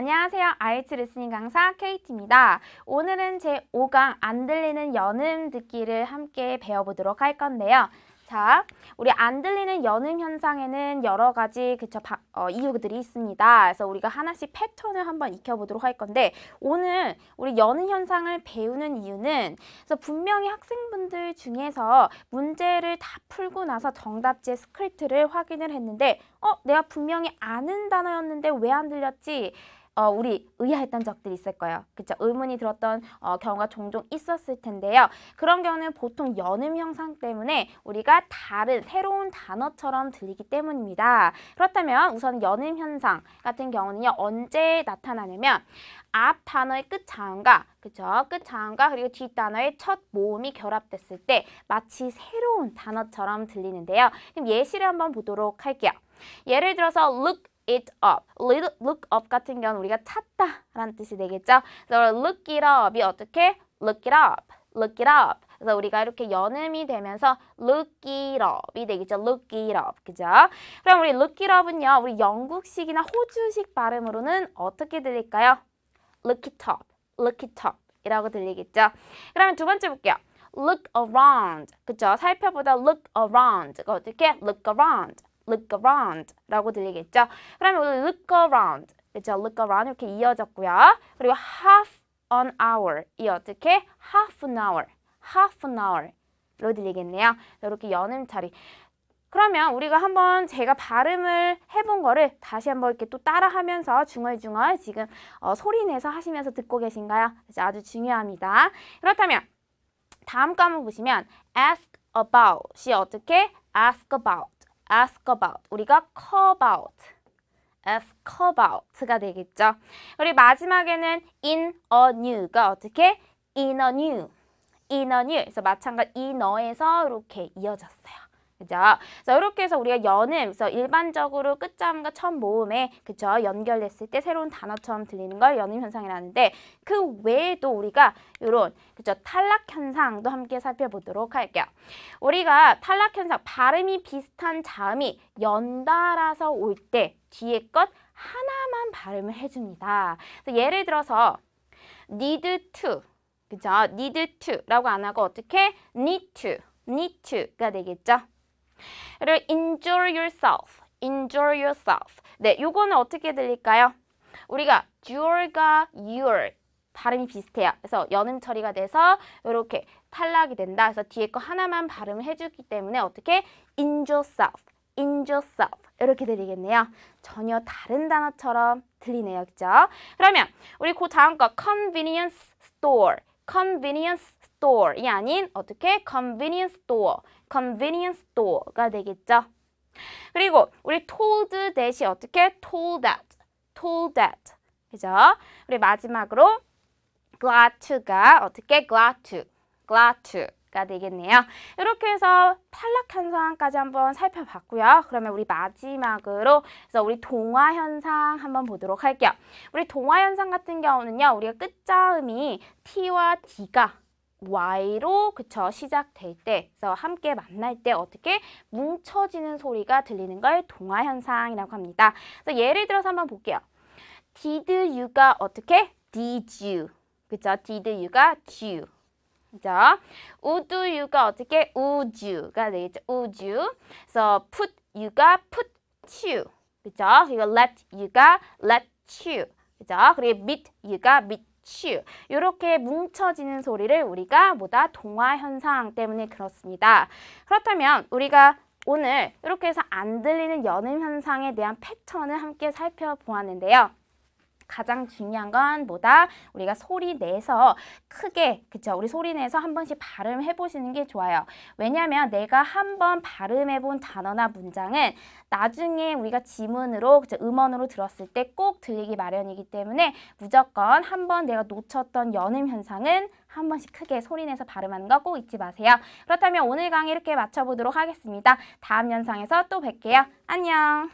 안녕하세요. IH 리스닝 강사 케이트입니다 오늘은 제5강 안 들리는 연음 듣기를 함께 배워보도록 할 건데요. 자, 우리 안 들리는 연음 현상에는 여러 가지 그쵸, 바, 어, 이유들이 있습니다. 그래서 우리가 하나씩 패턴을 한번 익혀보도록 할 건데 오늘 우리 연음 현상을 배우는 이유는 그래서 분명히 학생분들 중에서 문제를 다 풀고 나서 정답지의 스크립트를 확인을 했는데 어, 내가 분명히 아는 단어였는데 왜 안 들렸지? 어, 우리 의아했던 적들이 있을 거예요. 그렇죠? 의문이 들었던 어, 경우가 종종 있었을 텐데요. 그런 경우는 보통 연음 형상 때문에 우리가 다른 새로운 단어처럼 들리기 때문입니다. 그렇다면 우선 연음 현상 같은 경우는요. 언제 나타나냐면 앞 단어의 끝 자음과 그쵸? 끝 자음과 그리고 뒷 단어의 첫 모음이 결합됐을 때 마치 새로운 단어처럼 들리는데요. 그럼 예시를 한번 보도록 할게요. 예를 들어서 look it up. look up 같은 경우는 우리가 찾다 라는 뜻이 되겠죠. 그래서 look it up이 어떻게? look it up, look it up. 그래서 우리가 이렇게 연음이 되면서 look it up이 되겠죠. look it up. 그죠? 그럼 우리 look it up은요. 우리 영국식이나 호주식 발음으로는 어떻게 들릴까요? look it up, look it up 이라고 들리겠죠. 그러면 두 번째 볼게요. look around. 그죠? 살펴보다 look around. 어떻게? look around. look around라고 들리겠죠. 그러면 오늘 look around, 그렇죠? look around 이렇게 이어졌고요. 그리고 half an hour 이 어떻게 half an hour, half an hour로 들리겠네요. 이렇게 연음 처리. 그러면 우리가 한번 제가 발음을 해본 거를 다시 한번 이렇게 또 따라하면서 중얼중얼 지금 어, 소리 내서 하시면서 듣고 계신가요? 그래서 아주 중요합니다. 그렇다면 다음 과목 보시면 ask about이 어떻게 ask about ask about 우리가 call about ask about가 되겠죠. 우리 마지막에는 in a new가 어떻게 in a new in a new 그래서 마찬가지 in 어에서 이렇게 이어졌어요. 그죠? 자, 이렇게 해서 우리가 연음, 그래서 일반적으로 끝자음과 첫 모음에 그쵸? 연결됐을 때 새로운 단어처럼 들리는 걸 연음 현상이라는데 그 외에도 우리가 이런 그쵸? 탈락 현상도 함께 살펴보도록 할게요. 우리가 탈락 현상, 발음이 비슷한 자음이 연달아서 올 때 뒤에 것 하나만 발음을 해줍니다. 그래서 예를 들어서 need to, 그죠? need to라고 안 하고 어떻게 need to, need to가 되겠죠? 그리고 enjoy yourself, enjoy yourself. 네, 요거는 어떻게 들릴까요? 우리가 your과 your 발음이 비슷해요. 그래서 연음 처리가 돼서 이렇게 탈락이 된다. 그래서 뒤에 거 하나만 발음을 해주기 때문에 어떻게 enjoy yourself, enjoy yourself 이렇게 들리겠네요. 전혀 다른 단어처럼 들리네요. 그죠? 그러면 우리 그 다음 거 convenience store, convenience store이 아닌 어떻게 convenience store, convenience store가 되겠죠. 그리고 우리 told 대시 어떻게 told that, told that 그죠? 우리 마지막으로 glad to가 어떻게 glad to, glad to 가 되겠네요. 이렇게 해서 탈락 현상까지 한번 살펴봤고요. 그러면 우리 마지막으로 그래서 우리 동화 현상 한번 보도록 할게요. 우리 동화 현상 같은 경우는요. 우리가 끝자음이 t와 d가 Y로 그쵸 시작될 때, 그래서 함께 만날 때 어떻게 뭉쳐지는 소리가 들리는 걸 동화 현상이라고 합니다. 그래서 예를 들어서 한번 볼게요. Did you가 어떻게 did you 그죠? Did you가 you 그죠? Would you가 어떻게 would you가 되겠죠? Would you 그래 put you가 put you 그죠? 그리고 let you가 let you 그죠? 그리고 meet you가 meet 슈 이렇게 뭉쳐지는 소리를 우리가 뭐다 동화 현상 때문에 그렇습니다. 그렇다면 우리가 오늘 이렇게 해서 안 들리는 연음 현상에 대한 패턴을 함께 살펴보았는데요. 가장 중요한 건 뭐다? 우리가 소리 내서 크게 그쵸? 우리 소리 내서 한 번씩 발음해 보시는 게 좋아요. 왜냐하면 내가 한 번 발음해 본 단어나 문장은 나중에 우리가 지문으로 그쵸? 음원으로 들었을 때 꼭 들리기 마련이기 때문에 무조건 한 번 내가 놓쳤던 연음 현상은 한 번씩 크게 소리내서 발음하는 거 꼭 잊지 마세요. 그렇다면 오늘 강의 이렇게 마쳐보도록 하겠습니다. 다음 영상에서 또 뵐게요. 안녕!